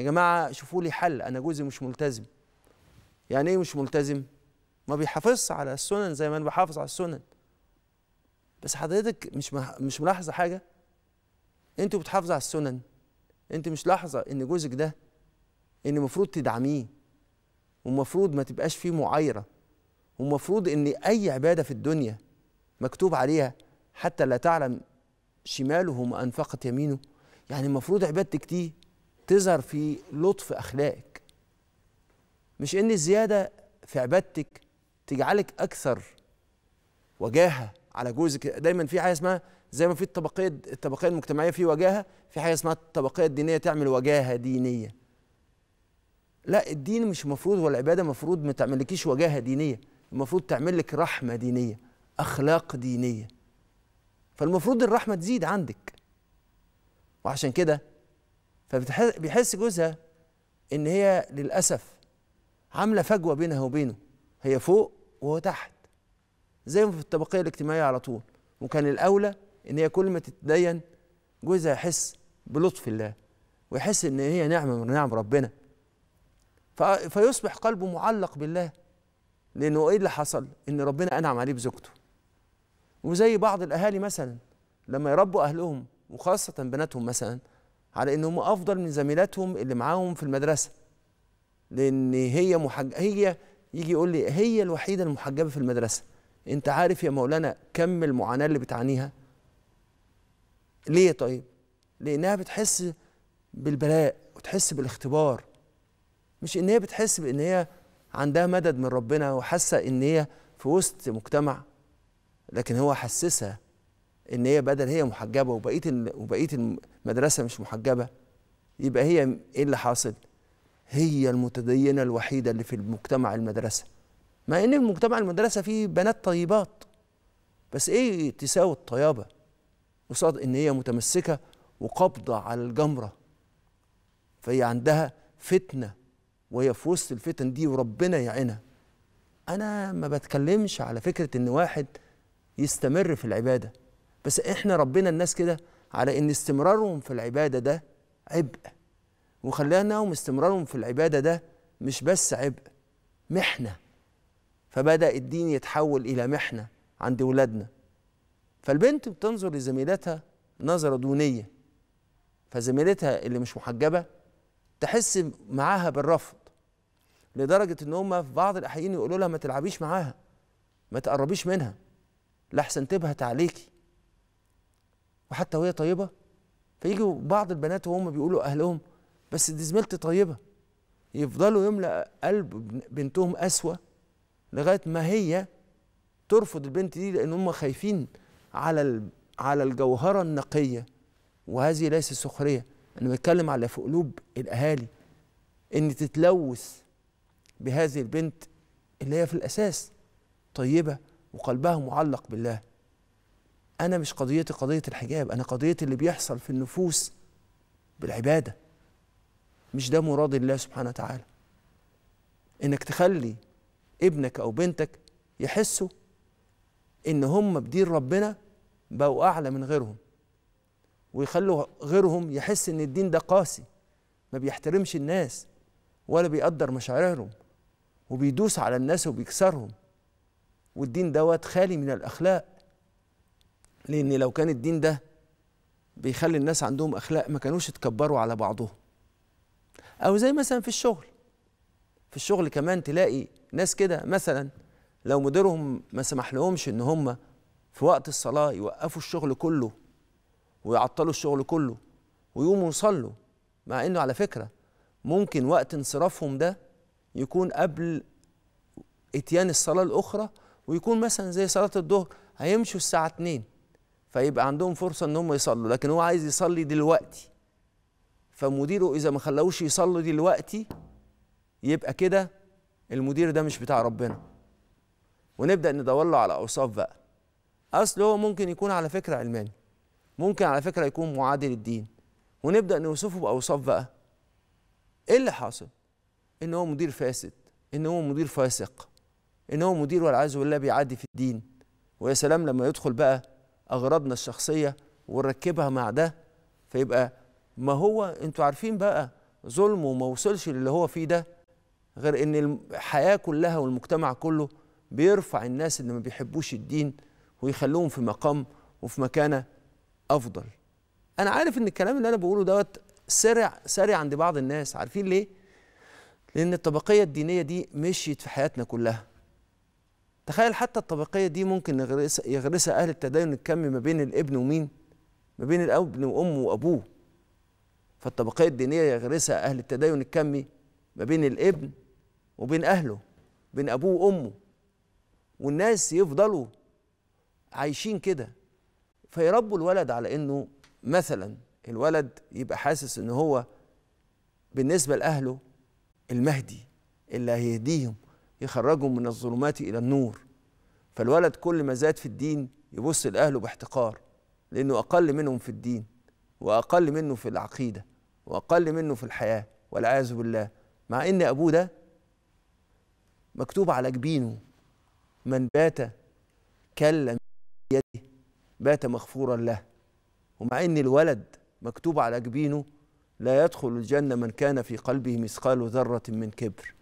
يا جماعه شوفوا لي حل انا جوزي مش ملتزم يعني ايه مش ملتزم ما بيحافظش على السنن زي ما انا بحافظ على السنن بس حضرتك مش مش ملاحظه حاجه انتوا بتحافظوا على السنن انت مش لاحظه ان جوزك ده ان المفروض تدعميه ومفروض ما تبقاش فيه معايره ومفروض ان اي عباده في الدنيا مكتوب عليها حتى لا تعلم شماله ما انفقت يمينه يعني المفروض عبادتك دي تظهر في لطف اخلاقك مش ان الزياده في عبادتك تجعلك اكثر وجاهه على جوزك دايما في حاجه اسمها زي ما في الطبقيه الطبقيه المجتمعيه في وجاهه في حاجه اسمها الطبقيه الدينيه تعمل وجاهه دينيه لا الدين مش مفروض والعباده مفروض ما تعملكيش وجاهه دينيه المفروض تعمل لك رحمه دينيه اخلاق دينيه فالمفروض الرحمه تزيد عندك وعشان كده فبيحس جوزها ان هي للاسف عامله فجوه بينها وبينه هي فوق وهو تحت زي في الطبقيه الاجتماعيه على طول وكان الاولى ان هي كل ما تتدين جوزها يحس بلطف الله ويحس ان هي نعمه من نعم ربنا فيصبح قلبه معلق بالله لانه ايه اللي حصل ان ربنا انعم عليه بزوجته وزي بعض الاهالي مثلا لما يربوا اهلهم وخاصه بناتهم مثلا على انهم افضل من زميلاتهم اللي معاهم في المدرسه لان هي محج... هي يجي يقول لي هي الوحيده المحجبه في المدرسه انت عارف يا مولانا كم المعاناه اللي بتعانيها ليه طيب لانها بتحس بالبلاء وتحس بالاختبار مش ان هي بتحس بان هي عندها مدد من ربنا وحاسه ان هي في وسط مجتمع لكن هو حسسها ان هي بدل هي محجبه وبقيه وبقيه المدرسه مش محجبه يبقى هي ايه اللي حاصل؟ هي المتدينه الوحيده اللي في المجتمع المدرسه مع ان المجتمع المدرسه فيه بنات طيبات بس ايه تساوي الطيابه؟ قصاد ان هي متمسكه وقابضه على الجمره فهي عندها فتنه وهي في وسط الفتن دي وربنا يعينها انا ما بتكلمش على فكره ان واحد يستمر في العباده بس احنا ربنا الناس كده على ان استمرارهم في العباده ده عبء وخلاهم استمرارهم في العباده ده مش بس عبء محنه فبدا الدين يتحول الى محنه عند ولادنا فالبنت بتنظر لزميلتها نظره دونيه فزميلتها اللي مش محجبه تحس معاها بالرفض لدرجه ان هم في بعض الاحيان يقولوا لها ما تلعبيش معاها ما تقربيش منها لاحسن تبهت عليكي وحتى وهي طيبه فيجوا بعض البنات وهم بيقولوا اهلهم بس دي زميلتي طيبه يفضلوا يملا قلب بنتهم اسوا لغايه ما هي ترفض البنت دي لان هم خايفين على على الجوهره النقيه وهذه ليست سخريه انا بتكلم على في قلوب الاهالي ان تتلوث بهذه البنت اللي هي في الاساس طيبه وقلبها معلق بالله أنا مش قضيتي قضية الحجاب أنا قضيتي اللي بيحصل في النفوس بالعبادة مش ده مراد الله سبحانه وتعالى إنك تخلي ابنك أو بنتك يحسوا إن هم بدين ربنا بقوا أعلى من غيرهم ويخلوا غيرهم يحس إن الدين ده قاسي ما بيحترمش الناس ولا بيقدر مشاعرهم وبيدوس على الناس وبيكسرهم والدين دوت خالي من الأخلاق لأن لو كان الدين ده بيخلي الناس عندهم أخلاق ما كانوش يتكبروا على بعضهم أو زي مثلا في الشغل في الشغل كمان تلاقي ناس كده مثلا لو مديرهم ما سمح لهمش إن هم في وقت الصلاة يوقفوا الشغل كله ويعطلوا الشغل كله ويقوموا يصلوا مع إنه على فكرة ممكن وقت انصرافهم ده يكون قبل اتيان الصلاة الأخرى ويكون مثلا زي صلاة الظهر هيمشوا الساعة 2 فيبقى عندهم فرصه ان هم يصلوا لكن هو عايز يصلي دلوقتي فمديره اذا ما خلاهوش يصلي دلوقتي يبقى كده المدير ده مش بتاع ربنا ونبدا ندور له على اوصاف بقى اصل هو ممكن يكون على فكره علماني ممكن على فكره يكون معادل الدين ونبدا نوصفه باوصاف بقى ايه اللي حاصل ان هو مدير فاسد ان هو مدير فاسق ان هو مدير والعياذ بالله بيعدي في الدين ويا سلام لما يدخل بقى اغراضنا الشخصيه ونركبها مع ده فيبقى ما هو انتوا عارفين بقى ظلمه وما وصلش للي هو فيه ده غير ان الحياه كلها والمجتمع كله بيرفع الناس اللي ما بيحبوش الدين ويخلوهم في مقام وفي مكانه افضل انا عارف ان الكلام اللي انا بقوله دوت سرع سريع عند بعض الناس عارفين ليه لان الطبقيه الدينيه دي مشيت في حياتنا كلها تخيل حتى الطبقيه دي ممكن يغرسها يغرسها اهل التدين الكمي ما بين الابن ومين ما بين الابن وامه وابوه فالطبقيه الدينيه يغرسها اهل التدين الكمي ما بين الابن وبين اهله بين ابوه وامه والناس يفضلوا عايشين كده فيربوا الولد على انه مثلا الولد يبقى حاسس ان هو بالنسبه لاهله المهدي اللي هيهديهم يخرجهم من الظلمات إلى النور فالولد كل ما زاد في الدين يبص لأهله باحتقار لأنه أقل منهم في الدين وأقل منه في العقيدة وأقل منه في الحياة والعياذ بالله مع إن أبوه ده مكتوب على جبينه من بات كلم يده بات مغفورا له ومع ان الولد مكتوب على جبينه لا يدخل الجنه من كان في قلبه مثقال ذره من كبر